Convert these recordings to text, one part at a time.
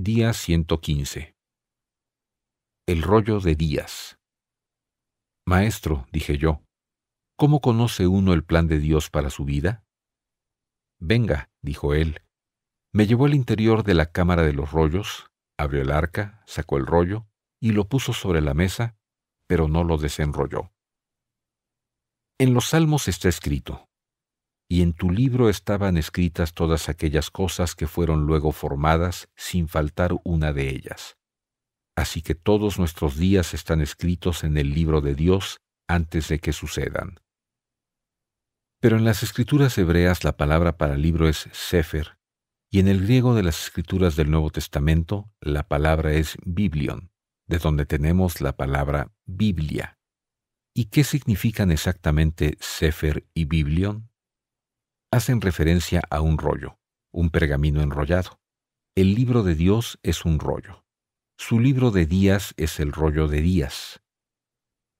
Día 115. El rollo de Días. Maestro, dije yo, ¿cómo conoce uno el plan de Dios para su vida? Venga, dijo él. Me llevó al interior de la cámara de los rollos, abrió el arca, sacó el rollo y lo puso sobre la mesa, pero no lo desenrolló. En los salmos está escrito, y en tu libro estaban escritas todas aquellas cosas que fueron luego formadas, sin faltar una de ellas. Así que todos nuestros días están escritos en el libro de Dios antes de que sucedan. Pero en las escrituras hebreas la palabra para libro es sefer, y en el griego de las escrituras del Nuevo Testamento la palabra es biblion, de donde tenemos la palabra Biblia. ¿Y qué significan exactamente sefer y biblion? hacen referencia a un rollo, un pergamino enrollado. El libro de Dios es un rollo. Su libro de días es el rollo de días.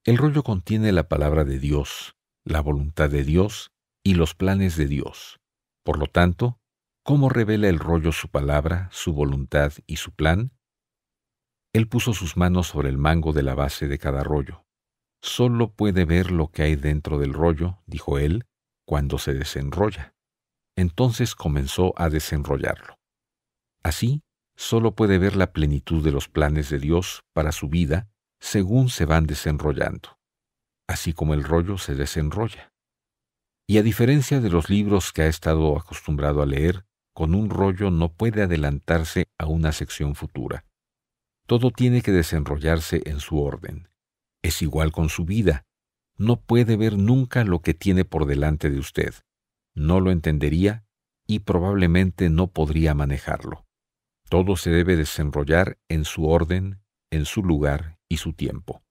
El rollo contiene la palabra de Dios, la voluntad de Dios y los planes de Dios. Por lo tanto, ¿cómo revela el rollo su palabra, su voluntad y su plan? Él puso sus manos sobre el mango de la base de cada rollo. Solo puede ver lo que hay dentro del rollo, dijo él, cuando se desenrolla. Entonces comenzó a desenrollarlo. Así, solo puede ver la plenitud de los planes de Dios para su vida según se van desenrollando, así como el rollo se desenrolla. Y a diferencia de los libros que ha estado acostumbrado a leer, con un rollo no puede adelantarse a una sección futura. Todo tiene que desenrollarse en su orden. Es igual con su vida, no puede ver nunca lo que tiene por delante de usted. No lo entendería y probablemente no podría manejarlo. Todo se debe desenrollar en su orden, en su lugar y su tiempo.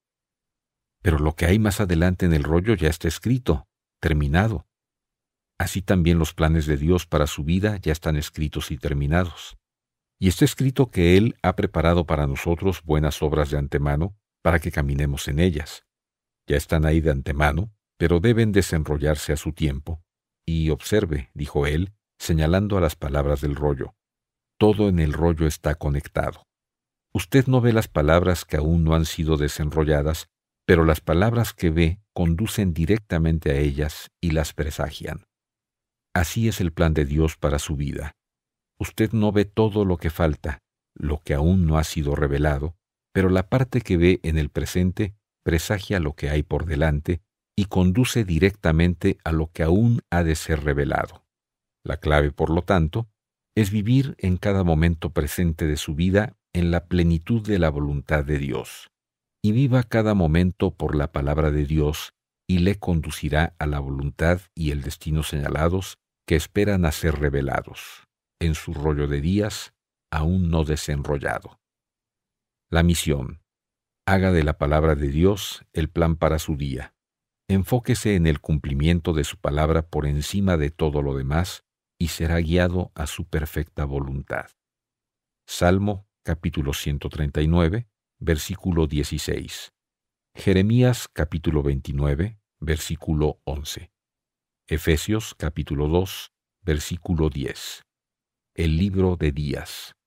Pero lo que hay más adelante en el rollo ya está escrito, terminado. Así también los planes de Dios para su vida ya están escritos y terminados. Y está escrito que Él ha preparado para nosotros buenas obras de antemano para que caminemos en ellas. Ya están ahí de antemano, pero deben desenrollarse a su tiempo. Y observe, dijo él, señalando a las palabras del rollo. Todo en el rollo está conectado. Usted no ve las palabras que aún no han sido desenrolladas, pero las palabras que ve conducen directamente a ellas y las presagian. Así es el plan de Dios para su vida. Usted no ve todo lo que falta, lo que aún no ha sido revelado, pero la parte que ve en el presente presagia lo que hay por delante y conduce directamente a lo que aún ha de ser revelado. La clave, por lo tanto, es vivir en cada momento presente de su vida en la plenitud de la voluntad de Dios, y viva cada momento por la palabra de Dios, y le conducirá a la voluntad y el destino señalados que esperan a ser revelados, en su rollo de días aún no desenrollado. La misión. Haga de la palabra de Dios el plan para su día. Enfóquese en el cumplimiento de su palabra por encima de todo lo demás y será guiado a su perfecta voluntad. Salmo capítulo 139, versículo 16. Jeremías capítulo 29, versículo 11. Efesios capítulo 2, versículo 10. El libro de Días.